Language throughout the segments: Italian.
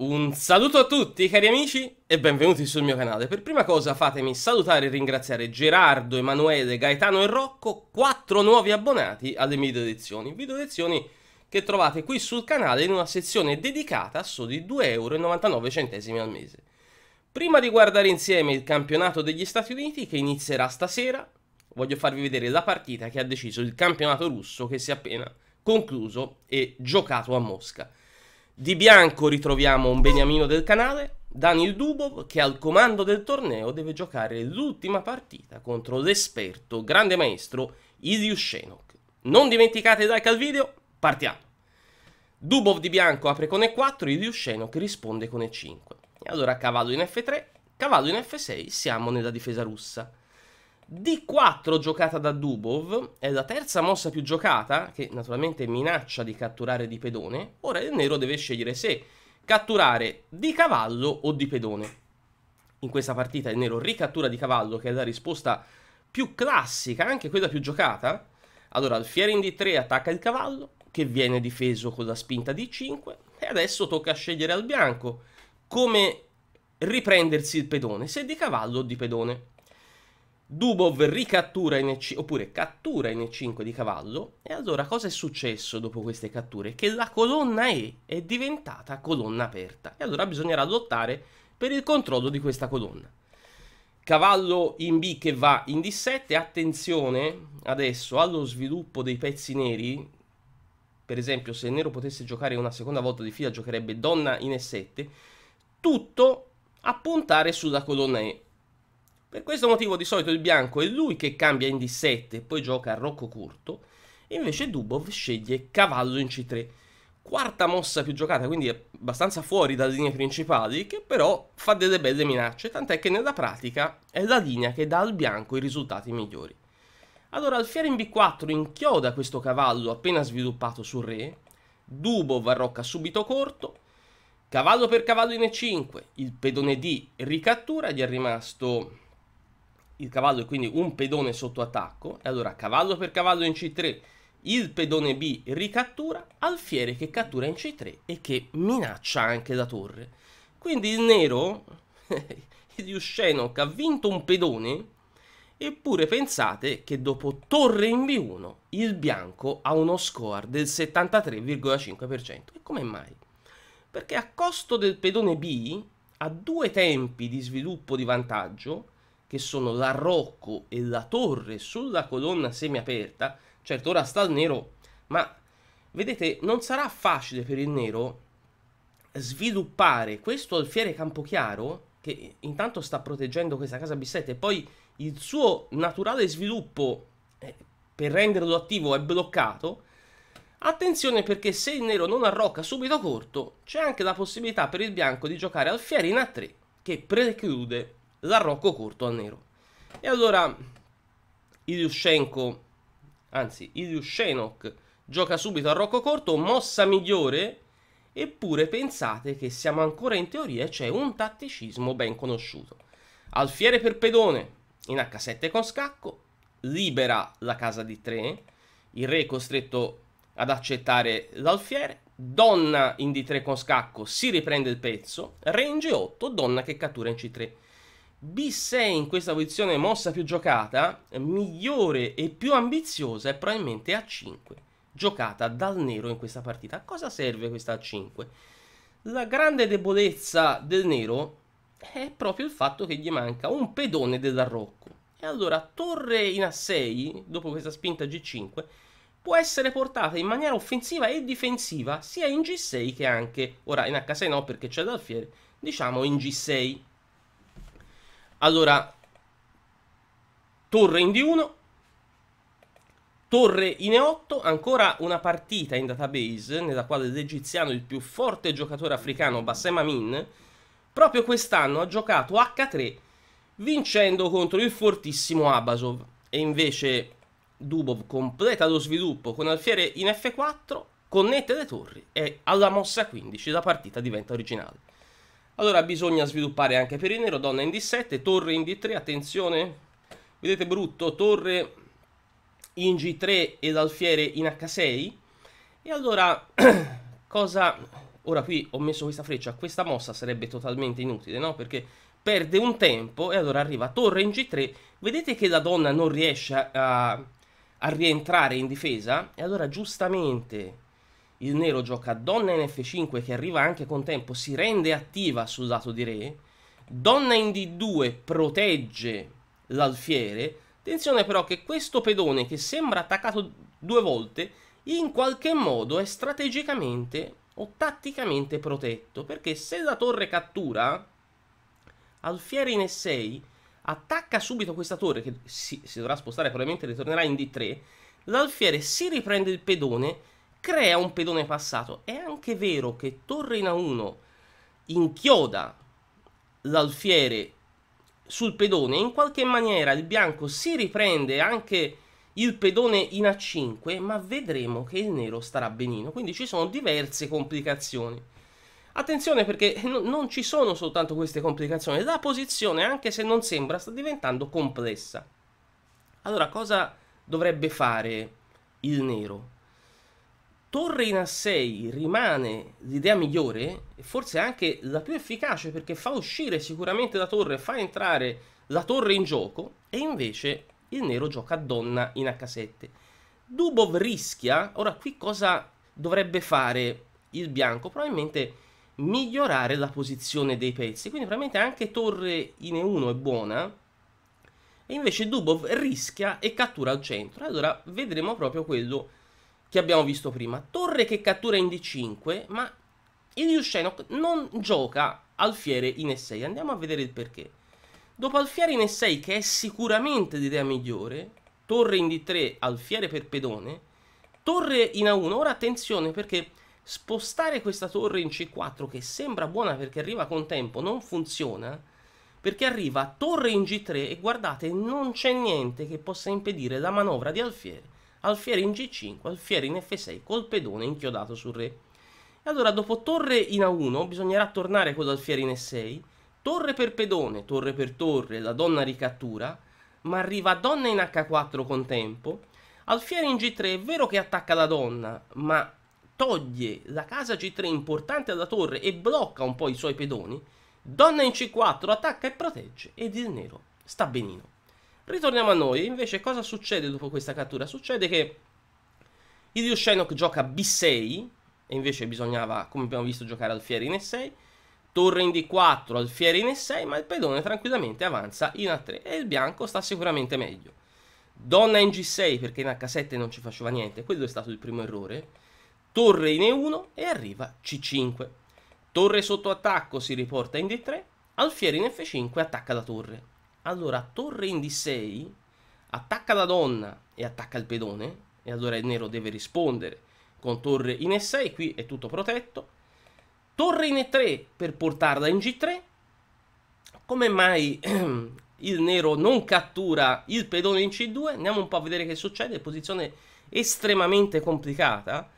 Un saluto a tutti cari amici e benvenuti sul mio canale. Per prima cosa fatemi salutare e ringraziare Gerardo, Emanuele, Gaetano e Rocco, quattro nuovi abbonati alle video mie Video Videolezioni che trovate qui sul canale in una sezione dedicata a soli 2,99€ al mese. Prima di guardare insieme il campionato degli Stati Uniti che inizierà stasera, voglio farvi vedere la partita che ha deciso il campionato russo che si è appena concluso e giocato a Mosca. Di bianco ritroviamo un beniamino del canale, Daniel Dubov che al comando del torneo deve giocare l'ultima partita contro l'esperto grande maestro Ilius Shenok. Non dimenticate il like al video, partiamo! Dubov di bianco apre con E4, Ilius Shenok risponde con E5. E allora cavallo in F3, cavallo in F6, siamo nella difesa russa. D4 giocata da Dubov è la terza mossa più giocata, che naturalmente minaccia di catturare di pedone. Ora il nero deve scegliere se catturare di cavallo o di pedone. In questa partita il nero ricattura di cavallo, che è la risposta più classica, anche quella più giocata. Allora, alfiere in D3 attacca il cavallo, che viene difeso con la spinta D5, e adesso tocca scegliere al bianco come riprendersi il pedone, se di cavallo o di pedone. Dubov ricattura e 5 oppure cattura in e 5 di cavallo. E allora cosa è successo dopo queste catture? Che la colonna E è diventata colonna aperta. E allora bisognerà lottare per il controllo di questa colonna. Cavallo in B che va in D7. Attenzione adesso allo sviluppo dei pezzi neri. Per esempio, se il nero potesse giocare una seconda volta di fila, giocherebbe donna in E7. Tutto a puntare sulla colonna E per questo motivo di solito il bianco è lui che cambia in D7 e poi gioca a Rocco Curto, e invece Dubov sceglie cavallo in C3. Quarta mossa più giocata, quindi abbastanza fuori dalle linee principali, che però fa delle belle minacce, tant'è che nella pratica è la linea che dà al bianco i risultati migliori. Allora alfiere in B4 inchioda questo cavallo appena sviluppato sul re, Dubov arrocca subito corto, cavallo per cavallo in E5, il pedone D ricattura, gli è rimasto il cavallo è quindi un pedone sotto attacco, e allora cavallo per cavallo in C3, il pedone B ricattura, alfiere che cattura in C3 e che minaccia anche la torre. Quindi il nero, il Yushchenok, ha vinto un pedone, eppure pensate che dopo torre in B1 il bianco ha uno score del 73,5%. E come mai? Perché a costo del pedone B, a due tempi di sviluppo di vantaggio, che sono l'arrocco e la torre sulla colonna semiaperta, certo ora sta il nero, ma vedete non sarà facile per il nero sviluppare questo alfiere Campochiaro, che intanto sta proteggendo questa casa B7, e poi il suo naturale sviluppo eh, per renderlo attivo è bloccato, Attenzione perché se il nero non arrocca subito corto, c'è anche la possibilità per il bianco di giocare alfiere in A3, che preclude la Rocco corto al nero. E allora Iliushenko, anzi Iliushenok, gioca subito al Rocco corto, mossa migliore, eppure pensate che siamo ancora in teoria e c'è un tatticismo ben conosciuto. Alfiere per pedone, in H7 con scacco, libera la casa di 3, il re è costretto ad accettare l'alfiere, donna in D3 con scacco, si riprende il pezzo, range 8, donna che cattura in C3. B6 in questa posizione mossa più giocata, migliore e più ambiziosa è probabilmente A5, giocata dal nero in questa partita. A cosa serve questa A5? La grande debolezza del nero è proprio il fatto che gli manca un pedone dell'arrocco. E allora torre in A6, dopo questa spinta G5, può essere portata in maniera offensiva e difensiva sia in G6 che anche, ora in H6 no perché c'è l'alfiere, diciamo in G6. Allora, torre in D1, torre in E8, ancora una partita in database, nella quale l'egiziano, il più forte giocatore africano, Bassem Amin, proprio quest'anno ha giocato H3, vincendo contro il fortissimo Abasov. E invece Dubov completa lo sviluppo con alfiere in F4, connette le torri e alla mossa 15 la partita diventa originale. Allora bisogna sviluppare anche per il nero, donna in D7, torre in D3, attenzione, vedete brutto, torre in G3 ed alfiere in H6. E allora cosa... Ora qui ho messo questa freccia, questa mossa sarebbe totalmente inutile, no? Perché perde un tempo e allora arriva torre in G3, vedete che la donna non riesce a, a rientrare in difesa e allora giustamente il nero gioca donna in f5 che arriva anche con tempo, si rende attiva sul lato di re, donna in d2 protegge l'alfiere, attenzione però che questo pedone che sembra attaccato due volte in qualche modo è strategicamente o tatticamente protetto, perché se la torre cattura alfiere in e6 attacca subito questa torre che si, si dovrà spostare probabilmente ritornerà in d3, l'alfiere si riprende il pedone crea un pedone passato. È anche vero che torre in A1 inchioda l'alfiere sul pedone in qualche maniera il bianco si riprende anche il pedone in A5, ma vedremo che il nero starà benino, quindi ci sono diverse complicazioni. Attenzione perché non ci sono soltanto queste complicazioni, la posizione, anche se non sembra, sta diventando complessa. Allora, cosa dovrebbe fare il nero? Torre in a 6 rimane l'idea migliore e forse anche la più efficace perché fa uscire sicuramente la torre, fa entrare la torre in gioco e invece il nero gioca donna in H7. Dubov rischia, ora qui cosa dovrebbe fare il bianco? Probabilmente migliorare la posizione dei pezzi, quindi probabilmente anche torre in E1 è buona e invece Dubov rischia e cattura al centro. Allora vedremo proprio quello che che abbiamo visto prima. Torre che cattura in D5, ma il Yushchenok non gioca alfiere in E6. Andiamo a vedere il perché. Dopo alfiere in E6, che è sicuramente l'idea migliore, torre in D3, alfiere per pedone, torre in A1. Ora attenzione perché spostare questa torre in C4, che sembra buona perché arriva con tempo, non funziona, perché arriva torre in G3 e guardate, non c'è niente che possa impedire la manovra di alfiere alfiere in G5, alfiere in F6, col pedone inchiodato sul re. E allora dopo torre in A1 bisognerà tornare con l'alfiere in E6, torre per pedone, torre per torre, la donna ricattura, ma arriva donna in H4 con tempo, alfiere in G3 è vero che attacca la donna, ma toglie la casa G3 importante alla torre e blocca un po' i suoi pedoni, donna in C4 attacca e protegge ed il nero sta benino. Ritorniamo a noi, invece cosa succede dopo questa cattura? Succede che Hiryu Shenok gioca B6, e invece bisognava, come abbiamo visto, giocare alfiere in E6, torre in D4, alfiere in E6, ma il pedone tranquillamente avanza in A3 e il bianco sta sicuramente meglio. Donna in G6 perché in H7 non ci faceva niente, quello è stato il primo errore. Torre in E1 e arriva C5. Torre sotto attacco si riporta in D3, alfiere in F5 attacca la torre. Allora, torre in D6, attacca la donna e attacca il pedone, e allora il nero deve rispondere con torre in E6, qui è tutto protetto. Torre in E3 per portarla in G3. Come mai il nero non cattura il pedone in C2? Andiamo un po' a vedere che succede, posizione estremamente complicata.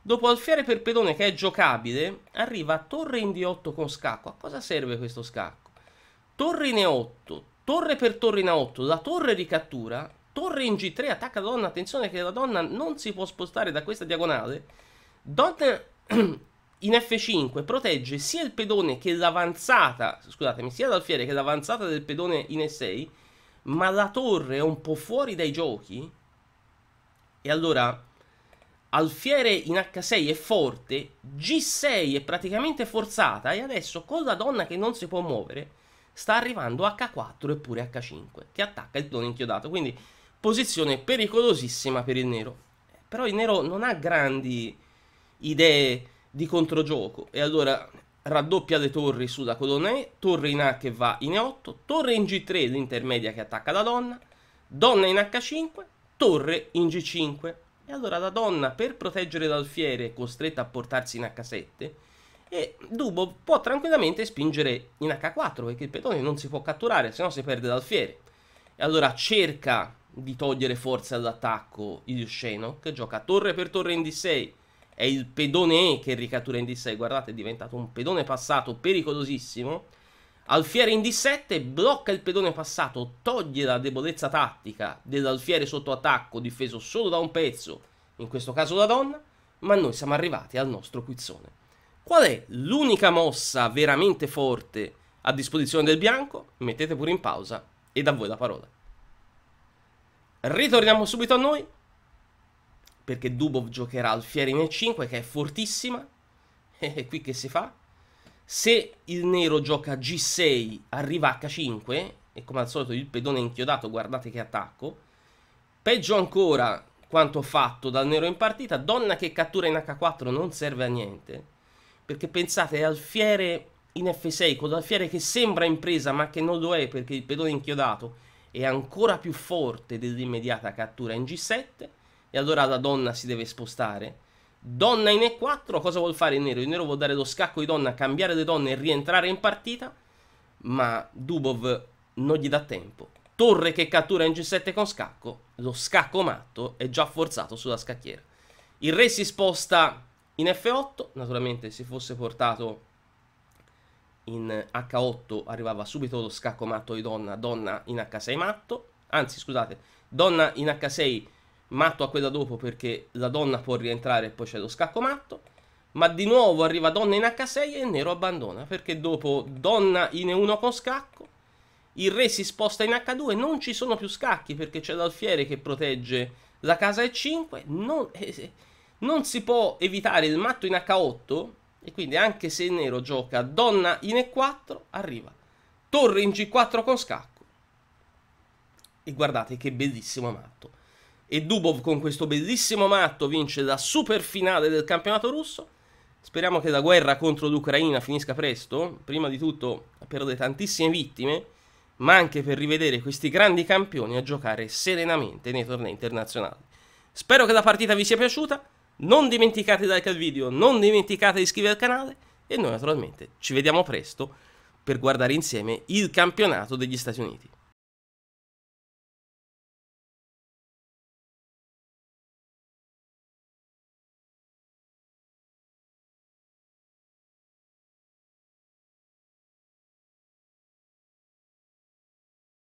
Dopo alfiere per pedone che è giocabile, arriva torre in D8 con scacco. A cosa serve questo scacco? Torre in E8, torre per torre in A8, la torre ricattura, torre in G3, attacca la donna, attenzione che la donna non si può spostare da questa diagonale, donna in F5 protegge sia il pedone che l'avanzata, scusatemi, sia l'alfiere che l'avanzata del pedone in E6, ma la torre è un po' fuori dai giochi, e allora... Alfiere in H6 è forte, G6 è praticamente forzata e adesso con la donna che non si può muovere sta arrivando H4 e pure H5, che attacca il tono inchiodato, quindi posizione pericolosissima per il nero. Però il nero non ha grandi idee di controgioco e allora raddoppia le torri sulla colonna E, torre in A che va in E8, torre in G3 l'intermedia che attacca la donna, donna in H5, torre in G5. E allora la donna per proteggere l'alfiere costretta a portarsi in H7 e Dubo può tranquillamente spingere in H4 perché il pedone non si può catturare, se no si perde l'alfiere. E allora cerca di togliere forza all'attacco il Shenok, gioca torre per torre in D6, è il pedone E che ricattura in D6, guardate è diventato un pedone passato pericolosissimo. Alfiere in D7 blocca il pedone passato, toglie la debolezza tattica dell'alfiere sotto attacco difeso solo da un pezzo, in questo caso la donna, ma noi siamo arrivati al nostro quizzone. Qual è l'unica mossa veramente forte a disposizione del bianco? Mettete pure in pausa e da voi la parola. Ritorniamo subito a noi, perché Dubov giocherà al e 5, che è fortissima. E qui che si fa? Se il nero gioca G6, arriva H5, e come al solito il pedone è inchiodato, guardate che attacco. Peggio ancora quanto fatto dal nero in partita, donna che cattura in H4 non serve a niente perché pensate, Alfiere in F6, con l'Alfiere che sembra in presa ma che non lo è perché il pedone inchiodato è ancora più forte dell'immediata cattura in G7 e allora la donna si deve spostare. Donna in E4, cosa vuol fare il nero? Il nero vuol dare lo scacco di donna, cambiare le donne e rientrare in partita, ma Dubov non gli dà tempo. Torre che cattura in G7 con scacco, lo scacco matto è già forzato sulla scacchiera. Il re si sposta in F8 naturalmente se fosse portato in H8 arrivava subito lo scacco matto di donna, donna in H6 matto, anzi scusate, donna in H6 matto a quella dopo perché la donna può rientrare e poi c'è lo scacco matto, ma di nuovo arriva donna in H6 e il nero abbandona perché dopo donna in E1 con scacco, il re si sposta in H2, non ci sono più scacchi perché c'è l'alfiere che protegge la casa E5, non... Eh, non si può evitare il matto in H8 e quindi anche se il nero gioca donna in E4 arriva torre in G4 con scacco e guardate che bellissimo matto e Dubov con questo bellissimo matto vince la super finale del campionato russo speriamo che la guerra contro l'Ucraina finisca presto prima di tutto per le tantissime vittime ma anche per rivedere questi grandi campioni a giocare serenamente nei tornei internazionali spero che la partita vi sia piaciuta non dimenticate di like al video, non dimenticate di iscrivervi al canale e noi naturalmente ci vediamo presto per guardare insieme il campionato degli Stati Uniti.